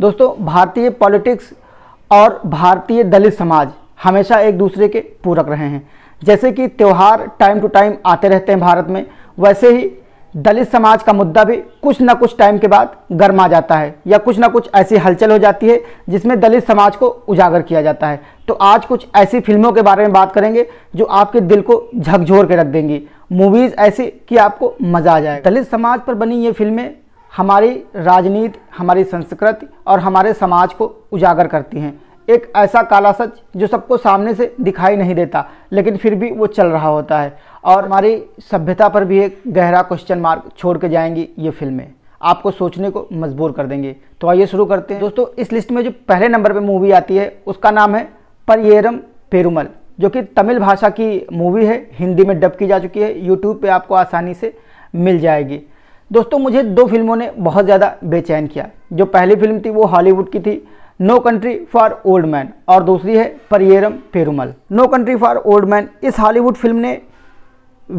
दोस्तों भारतीय पॉलिटिक्स और भारतीय दलित समाज हमेशा एक दूसरे के पूरक रहे हैं जैसे कि त्यौहार टाइम टू टाइम आते रहते हैं भारत में वैसे ही दलित समाज का मुद्दा भी कुछ ना कुछ टाइम के बाद गर्मा जाता है या कुछ ना कुछ ऐसी हलचल हो जाती है जिसमें दलित समाज को उजागर किया जाता है तो आज कुछ ऐसी फिल्मों के बारे में बात करेंगे जो आपके दिल को झकझोर के रख देंगी मूवीज़ ऐसी कि आपको मज़ा आ जाए दलित समाज पर बनी ये फिल्में हमारी राजनीति हमारी संस्कृति और हमारे समाज को उजागर करती हैं एक ऐसा काला सच जो सबको सामने से दिखाई नहीं देता लेकिन फिर भी वो चल रहा होता है और हमारी सभ्यता पर भी एक गहरा क्वेश्चन मार्क छोड़ के जाएंगी ये फिल्में आपको सोचने को मजबूर कर देंगे तो आइए शुरू करते हैं दोस्तों इस लिस्ट में जो पहले नंबर पर मूवी आती है उसका नाम है परियरम पेरुमल जो कि तमिल भाषा की मूवी है हिंदी में डब की जा चुकी है यूट्यूब पर आपको आसानी से मिल जाएगी दोस्तों मुझे दो फिल्मों ने बहुत ज़्यादा बेचैन किया जो पहली फिल्म थी वो हॉलीवुड की थी no country for old man और दूसरी है Pariyerum Perumal no country for old man इस हॉलीवुड फिल्म ने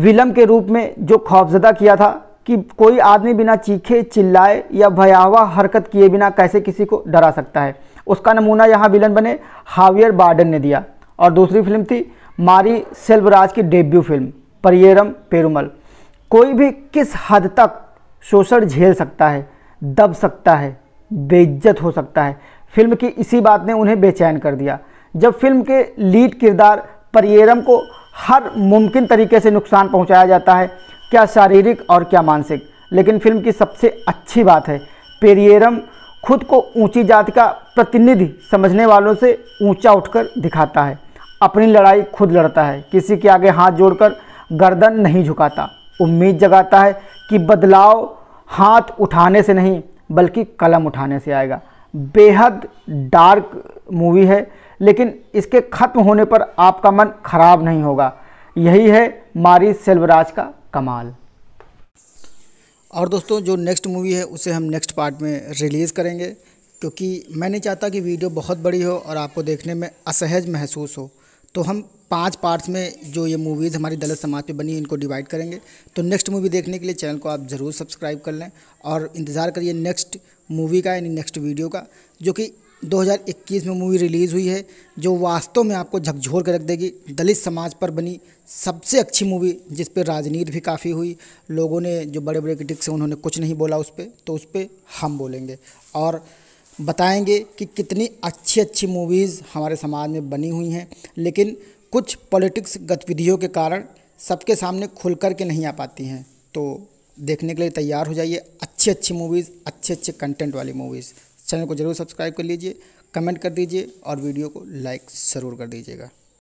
विलम के रूप में जो खौफजदा किया था कि कोई आदमी बिना चीखे चिल्लाए या भयावह हरकत किए बिना कैसे किसी को डरा सकता है उसका नमूना यहाँ विलन बने हावियर बार्डन ने दिया और दूसरी फिल्म थी मारी सेल्वराज की डेब्यू फिल्म परियरम पेरुमल कोई भी किस हद तक शोषण झेल सकता है दब सकता है बेइज्जत हो सकता है फिल्म की इसी बात ने उन्हें बेचैन कर दिया जब फिल्म के लीड किरदार परियरम को हर मुमकिन तरीके से नुकसान पहुंचाया जाता है क्या शारीरिक और क्या मानसिक लेकिन फिल्म की सबसे अच्छी बात है पेरियरम खुद को ऊंची जात का प्रतिनिधि समझने वालों से ऊंचा उठकर दिखाता है अपनी लड़ाई खुद लड़ता है किसी के आगे हाथ जोड़कर गर्दन नहीं झुकाता उम्मीद जगाता है कि बदलाव हाथ उठाने से नहीं बल्कि कलम उठाने से आएगा बेहद डार्क मूवी है लेकिन इसके ख़त्म होने पर आपका मन खराब नहीं होगा यही है मारी सेल्वराज का कमाल और दोस्तों जो नेक्स्ट मूवी है उसे हम नेक्स्ट पार्ट में रिलीज़ करेंगे क्योंकि मैं नहीं चाहता कि वीडियो बहुत बड़ी हो और आपको देखने में असहज महसूस हो तो हम पांच पार्ट्स में जो ये मूवीज़ हमारी दलित समाज पे बनी है इनको डिवाइड करेंगे तो नेक्स्ट मूवी देखने के लिए चैनल को आप ज़रूर सब्सक्राइब कर लें और इंतज़ार करिए नेक्स्ट मूवी का यानी नेक्स्ट वीडियो का जो कि 2021 में मूवी रिलीज़ हुई है जो वास्तव में आपको झकझोर कर रख देगी दलित समाज पर बनी सबसे अच्छी मूवी जिस पर राजनीति भी काफ़ी हुई लोगों ने जो बड़े बड़े क्रिटिक्स हैं उन्होंने कुछ नहीं बोला उस पर तो उस पर हम बोलेंगे और बताएंगे कि कितनी अच्छी अच्छी मूवीज़ हमारे समाज में बनी हुई हैं लेकिन कुछ पॉलिटिक्स गतिविधियों के कारण सबके सामने खुल कर के नहीं आ पाती हैं तो देखने के लिए तैयार हो जाइए अच्छी अच्छी मूवीज़ अच्छे अच्छे कंटेंट वाली मूवीज़ चैनल को ज़रूर सब्सक्राइब कर लीजिए कमेंट कर दीजिए और वीडियो को लाइक ज़रूर कर दीजिएगा